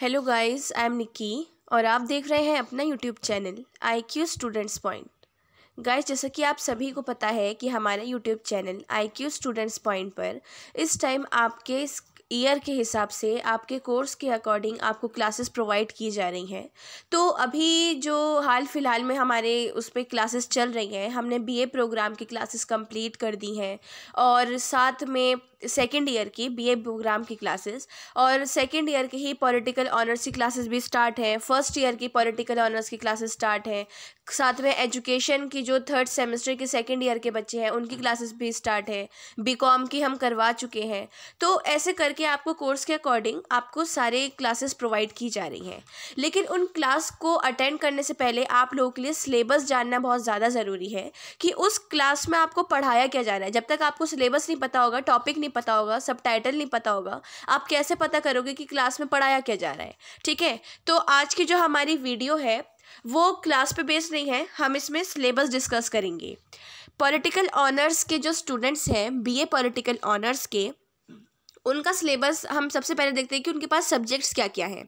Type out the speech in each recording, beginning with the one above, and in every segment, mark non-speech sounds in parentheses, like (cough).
hello guys I am Niki और आप देख रहे हैं अपना YouTube channel I Q students point guys जैसा कि आप सभी को पता है कि हमारा YouTube channel I Q students point पर इस टाइम आपके इस ईयर के हिसाब से आपके कोर्स के अकॉर्डिंग आपको क्लासेस प्रोवाइड की जा रही हैं तो अभी जो हाल फिलहाल में हमारे उस पर क्लासेस चल रही हैं हमने बीए प्रोग्राम की क्लासेस कंप्लीट कर दी हैं और साथ में सेकेंड ईयर की बीए प्रोग्राम की क्लासेस और सेकेंड ईयर की ही पॉलिटिकल ऑनर्स की क्लासेस भी स्टार्ट हैं फर्स्ट ईयर की पॉलिटिकल ऑनर्स की क्लासेस स्टार्ट हैं साथ में एजुकेशन की जो थर्ड सेमेस्टर के सेकेंड ईयर के बच्चे हैं उनकी क्लासेस भी स्टार्ट हैं बी की हम करवा चुके हैं तो ऐसे करके आपको कोर्स के अकॉर्डिंग आपको सारे क्लासेस प्रोवाइड की जा रही हैं लेकिन उन क्लास को अटेंड करने से पहले आप लोगों के लिए सिलेबस जानना बहुत ज़्यादा ज़रूरी है कि उस क्लास में आपको पढ़ाया क्या जा रहा है जब तक आपको सिलेबस नहीं पता होगा टॉपिक नहीं नहीं पता होगा सब टाइटल नहीं पता होगा आप कैसे पता करोगे कि क्लास में पढ़ाया क्या जा रहा है ठीक है तो आज की जो हमारी वीडियो है वो क्लास पे बेस्ड नहीं है हम इसमें सिलेबस डिस्कस करेंगे पॉलिटिकल ऑनर्स के जो स्टूडेंट्स हैं बीए पॉलिटिकल ऑनर्स के उनका सिलेबस हम सबसे पहले देखते हैं कि उनके पास सब्जेक्ट्स क्या क्या हैं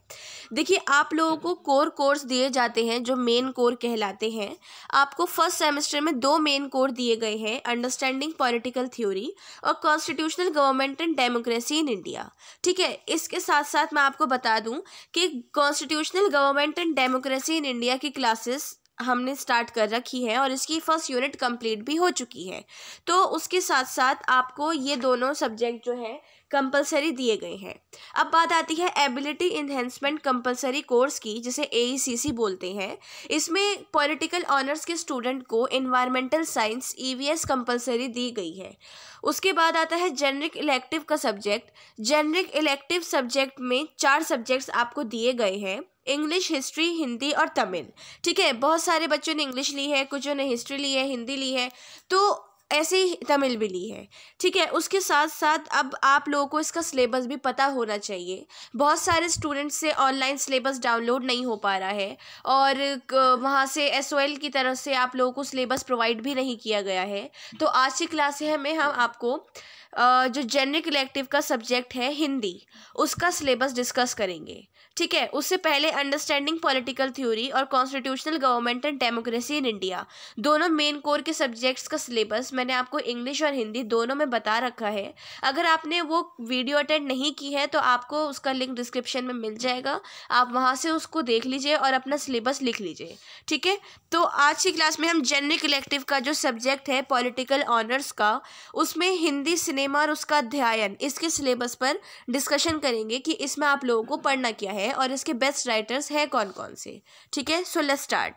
देखिए आप लोगों को कोर कोर्स दिए जाते हैं जो मेन कोर कहलाते हैं आपको फर्स्ट सेमेस्टर में दो मेन कोर दिए गए हैं अंडरस्टैंडिंग पॉलिटिकल थ्योरी और constitutional government and democracy in India ठीक है इसके साथ साथ मैं आपको बता दूँ कि constitutional government and democracy in India की क्लासेस हमने स्टार्ट कर रखी है और इसकी फ़र्स्ट यूनिट कंप्लीट भी हो चुकी है तो उसके साथ साथ आपको ये दोनों सब्जेक्ट जो है कंपलसरी दिए गए हैं अब बात आती है एबिलिटी इन्हेंसमेंट कंपलसरी कोर्स की जिसे ए e बोलते हैं इसमें पॉलिटिकल ऑनर्स के स्टूडेंट को इन्वायरमेंटल साइंस ई कंपलसरी दी गई है उसके बाद आता है जेनरिक इलेक्टिव का सब्जेक्ट जेनरिक इलेक्टिव सब्जेक्ट में चार सब्जेक्ट्स आपको दिए गए हैं इंग्लिश हिस्ट्री हिंदी और तमिल ठीक है बहुत सारे बच्चों ने इंग्लिश ली है कुछ ने हिस्ट्री ली है हिंदी ली है तो ऐसे ही तमिल भी ली है ठीक है उसके साथ साथ अब आप लोगों को इसका सिलेबस भी पता होना चाहिए बहुत सारे स्टूडेंट्स से ऑनलाइन सिलेबस डाउनलोड नहीं हो पा रहा है और वहाँ से एस की तरफ से आप लोगों को सिलेबस प्रोवाइड भी नहीं किया गया है तो आज की क्लास है में हम आपको जो जेनरिक इलेक्टिव का सब्जेक्ट है हिंदी उसका सिलेबस डिस्कस करेंगे ठीक है उससे पहले अंडरस्टैंडिंग पॉलिटिकल थ्योरी और constitutional government and democracy in India दोनों मेन कोर के सब्जेक्ट्स का सिलेबस मैंने आपको इंग्लिश और हिंदी दोनों में बता रखा है अगर आपने वो वीडियो अटेंड नहीं की है तो आपको उसका लिंक डिस्क्रिप्शन में मिल जाएगा आप वहाँ से उसको देख लीजिए और अपना सिलेबस लिख लीजिए ठीक है तो आज की क्लास में हम जेनरिक इलेक्टिव का जो सब्जेक्ट है पॉलिटिकल ऑनर्स का उसमें हिंदी सिनेमा और उसका अध्ययन इसके सिलेबस पर डिस्कशन करेंगे कि इसमें आप लोगों को पढ़ना क्या है है और इसके बेस्ट राइटर्स हैं कौन कौन से ठीक है सो लेट्स स्टार्ट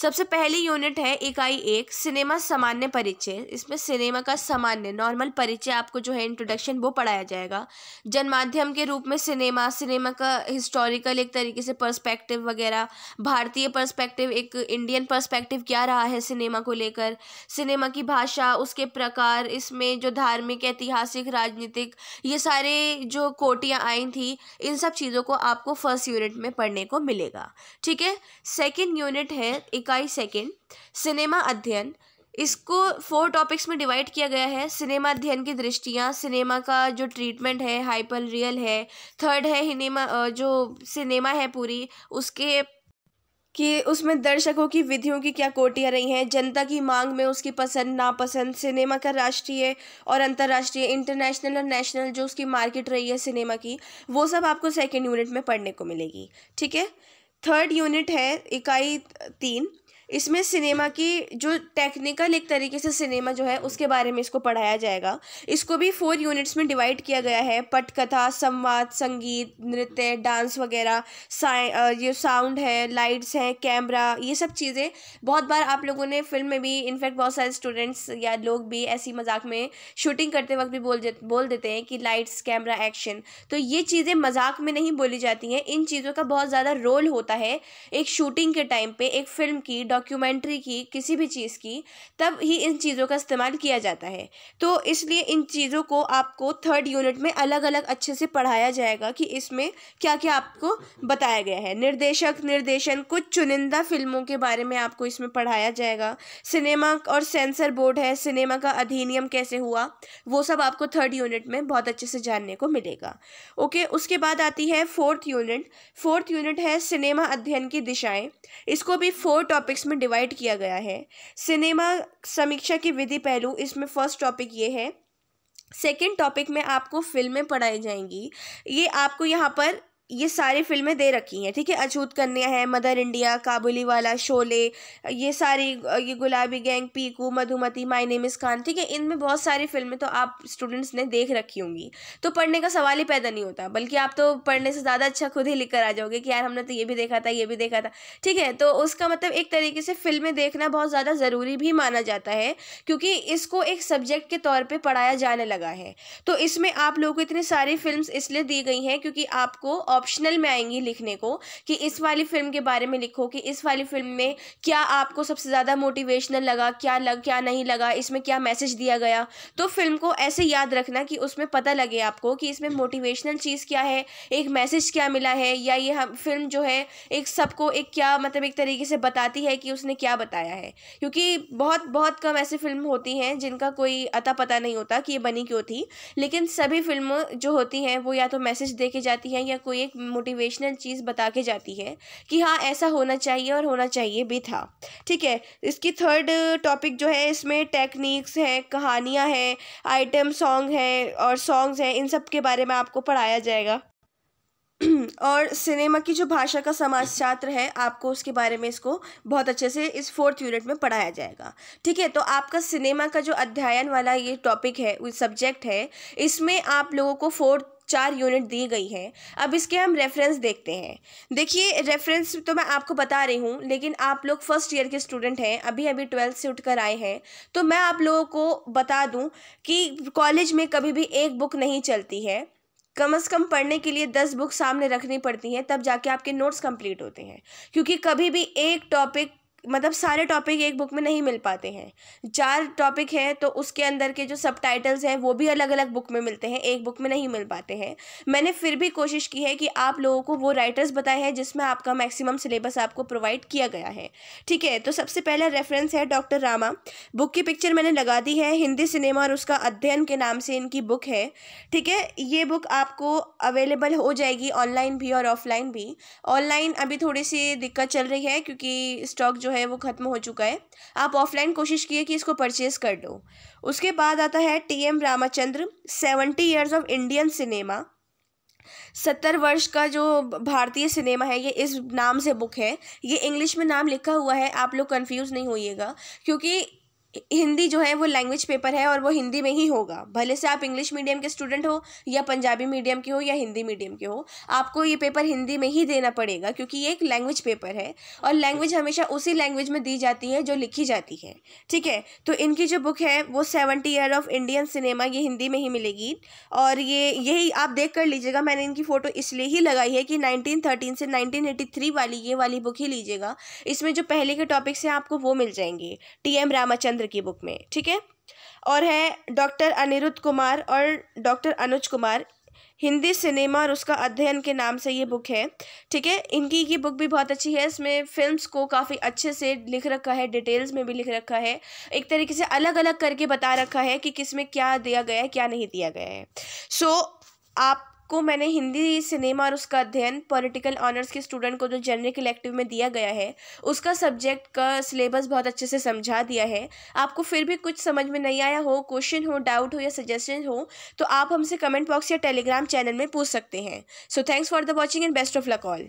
सबसे पहली यूनिट है इकाई एक सिनेमा सामान्य परिचय इसमें सिनेमा का सामान्य नॉर्मल परिचय आपको जो है इंट्रोडक्शन वो पढ़ाया जाएगा जनमाध्यम के रूप में सिनेमा सिनेमा का हिस्टोरिकल एक तरीके से पर्सपेक्टिव वगैरह भारतीय पर्सपेक्टिव एक इंडियन पर्सपेक्टिव क्या रहा है सिनेमा को लेकर सिनेमा की भाषा उसके प्रकार इसमें जो धार्मिक ऐतिहासिक राजनीतिक ये सारे जो कोटियाँ आई थी इन सब चीज़ों को आपको फर्स्ट यूनिट में पढ़ने को मिलेगा ठीक है सेकेंड यूनिट है एक इकाई सेकेंड सिनेमा अध्ययन इसको फोर टॉपिक्स में डिवाइड किया गया है सिनेमा अध्ययन की दृष्टियाँ सिनेमा का जो ट्रीटमेंट है हाइपर रियल है थर्ड है हिनेमा जो सिनेमा है पूरी उसके कि उसमें दर्शकों की विधियों की क्या कोटियाँ रही हैं जनता की मांग में उसकी पसंद नापसंद सिनेमा का राष्ट्रीय और अंतर्राष्ट्रीय इंटरनेशनल और नेशनल जो उसकी मार्केट रही है सिनेमा की वो सब आपको सेकेंड यूनिट में पढ़ने को मिलेगी ठीक है थर्ड यूनिट है इकाई तीन इसमें सिनेमा की जो टेक्निकल एक तरीके से सिनेमा जो है उसके बारे में इसको पढ़ाया जाएगा इसको भी फोर यूनिट्स में डिवाइड किया गया है पटकथा संवाद संगीत नृत्य डांस वगैरह ये साउंड है लाइट्स हैं कैमरा ये सब चीज़ें बहुत बार आप लोगों ने फिल्म में भी इनफैक्ट बहुत सारे स्टूडेंट्स या लोग भी ऐसी मजाक में शूटिंग करते वक्त भी बोल बोल देते हैं कि लाइट्स कैमरा एक्शन तो ये चीज़ें मजाक में नहीं बोली जाती हैं इन चीज़ों का बहुत ज़्यादा रोल होता है एक शूटिंग के टाइम पर एक फिल्म की डॉक्यूमेंट्री की किसी भी चीज़ की तब ही इन चीज़ों का इस्तेमाल किया जाता है तो इसलिए इन चीज़ों को आपको थर्ड यूनिट में अलग अलग अच्छे से पढ़ाया जाएगा कि इसमें क्या क्या आपको बताया गया है निर्देशक निर्देशन कुछ चुनिंदा फिल्मों के बारे में आपको इसमें पढ़ाया जाएगा सिनेमा और सेंसर बोर्ड है सिनेमा का अधिनियम कैसे हुआ वो सब आपको थर्ड यूनिट में बहुत अच्छे से जानने को मिलेगा ओके उसके बाद आती है फोर्थ यूनिट फोर्थ यूनिट है सिनेमा अध्ययन की दिशाएं इसको भी फोर टॉपिक्स इसमें डिवाइड किया गया है सिनेमा समीक्षा के विधि पहलू इसमें फर्स्ट टॉपिक ये है सेकेंड टॉपिक में आपको फिल्में पढ़ाई जाएंगी ये आपको यहाँ पर ये सारी फिल्में दे रखी हैं ठीक है अछूत कन्या है मदर इंडिया काबुली वाला शोले ये सारी ये Gulabi Gang Piku Madhumati my name is Khan ठीक है इनमें बहुत सारी फिल्में तो आप स्टूडेंट्स ने देख रखी होंगी तो पढ़ने का सवाल ही पैदा नहीं होता बल्कि आप तो पढ़ने से ज़्यादा अच्छा खुद ही लिख कर आ जाओगे कि यार हमने तो ये भी देखा था ये भी देखा था ठीक है तो उसका मतलब एक तरीके से फिल्में देखना बहुत ज़्यादा ज़रूरी भी माना जाता है क्योंकि इसको एक सब्जेक्ट के तौर पर पढ़ाया जाने लगा है तो इसमें आप लोगों को इतनी सारी फिल्म इसलिए दी गई हैं क्योंकि आपको ऑप्शनल में आएंगी लिखने को कि इस वाली फिल्म के बारे में लिखो कि इस वाली फिल्म में क्या आपको सबसे ज़्यादा मोटिवेशनल लगा क्या लग क्या नहीं लगा इसमें क्या मैसेज दिया गया तो फिल्म को ऐसे याद रखना कि उसमें पता लगे आपको कि इसमें मोटिवेशनल चीज़ क्या है एक मैसेज क्या मिला है या ये हम फिल्म जो है एक सबको एक क्या मतलब एक तरीके से बताती है कि उसने क्या बताया है क्योंकि बहुत बहुत कम ऐसी फिल्म होती हैं जिनका कोई अता पता नहीं होता कि ये बनी क्यों थी लेकिन सभी फिल्म जो होती हैं वो या तो मैसेज दे के जाती हैं या कोई एक एक मोटिवेशनल चीज़ बता के जाती है कि हाँ ऐसा होना चाहिए और होना चाहिए भी था ठीक है इसकी थर्ड टॉपिक जो है इसमें टेक्निक्स हैं कहानियाँ हैं आइटम सॉन्ग हैं और सॉन्ग्स हैं इन सब के बारे में आपको पढ़ाया जाएगा (clears throat) और सिनेमा की जो भाषा का समाज छात्र है आपको उसके बारे में इसको बहुत अच्छे से इस फोर्थ यूनिट में पढ़ाया जाएगा ठीक है तो आपका सिनेमा का जो अध्ययन वाला ये टॉपिक है सब्जेक्ट है इसमें आप लोगों को फोर्थ चार यूनिट दी गई हैं अब इसके हम रेफरेंस देखते हैं देखिए रेफरेंस तो मैं आपको बता रही हूँ लेकिन आप लोग फर्स्ट ईयर के स्टूडेंट हैं अभी अभी ट्वेल्थ से उठकर आए हैं तो मैं आप लोगों को बता दूँ कि कॉलेज में कभी भी एक बुक नहीं चलती है कम अज़ कम पढ़ने के लिए दस बुक सामने रखनी पड़ती हैं तब जाके आपके नोट्स कंप्लीट होते हैं क्योंकि कभी भी एक टॉपिक मतलब सारे टॉपिक एक बुक में नहीं मिल पाते हैं चार टॉपिक है तो उसके अंदर के जो सब टाइटल्स हैं वो भी अलग अलग बुक में मिलते हैं एक बुक में नहीं मिल पाते हैं मैंने फिर भी कोशिश की है कि आप लोगों को वो राइटर्स बताए हैं जिसमें आपका मैक्सिमम सिलेबस आपको प्रोवाइड किया गया है ठीक है तो सबसे पहला रेफरेंस है डॉक्टर रामा बुक की पिक्चर मैंने लगा दी है हिंदी सिनेमा और उसका अध्ययन के नाम से इनकी बुक है ठीक है ये बुक आपको अवेलेबल हो जाएगी ऑनलाइन भी और ऑफलाइन भी ऑनलाइन अभी थोड़ी सी दिक्कत चल रही है क्योंकि स्टॉक जो है है वो ख़त्म हो चुका है आप ऑफलाइन कोशिश किए कि इसको परचेज कर लो उसके बाद आता है T M Ramachandra seventy years of Indian cinema सत्तर वर्ष का जो भारतीय सिनेमा है ये इस नाम से बुक है ये इंग्लिश में नाम लिखा हुआ है आप लोग कंफ्यूज नहीं होइएगा क्योंकि हिंदी जो है वो लैंग्वेज पेपर है और वो हिंदी में ही होगा भले से आप इंग्लिश मीडियम के स्टूडेंट हो या पंजाबी मीडियम के हो या हिंदी मीडियम के हो आपको ये पेपर हिंदी में ही देना पड़ेगा क्योंकि ये एक लैंग्वेज पेपर है और लैंग्वेज हमेशा उसी लैंग्वेज में दी जाती है जो लिखी जाती है ठीक है तो इनकी जो बुक है वो seventy year of Indian cinema ये हिंदी में ही मिलेगी और ये यही आप देख कर लीजिएगा मैंने इनकी फ़ोटो इसलिए ही लगाई है कि नाइनटीन से नाइनटीन वाली ये वाली बुक ही लीजिएगा इसमें जो पहले के टॉपिक्स हैं आपको वो मिल जाएंगे टी एम रामाचंद्र चंद्र की बुक में ठीक है और है डॉक्टर अनिरुद्ध कुमार और डॉक्टर अनुज कुमार हिंदी सिनेमा और उसका अध्ययन के नाम से ये बुक है ठीक है इनकी ये बुक भी बहुत अच्छी है इसमें फिल्म्स को काफ़ी अच्छे से लिख रखा है डिटेल्स में भी लिख रखा है एक तरीके से अलग अलग करके बता रखा है कि किस में क्या दिया गया है क्या नहीं दिया गया है सो so, आप को मैंने हिंदी सिनेमा और उसका अध्ययन पॉलिटिकल ऑनर्स के स्टूडेंट को जो जनरल इलेक्टिव में दिया गया है उसका सब्जेक्ट का सिलेबस बहुत अच्छे से समझा दिया है आपको फिर भी कुछ समझ में नहीं आया हो क्वेश्चन हो डाउट हो या सजेशन हो तो आप हमसे कमेंट बॉक्स या टेलीग्राम चैनल में पूछ सकते हैं so thanks for the watching and best of luck all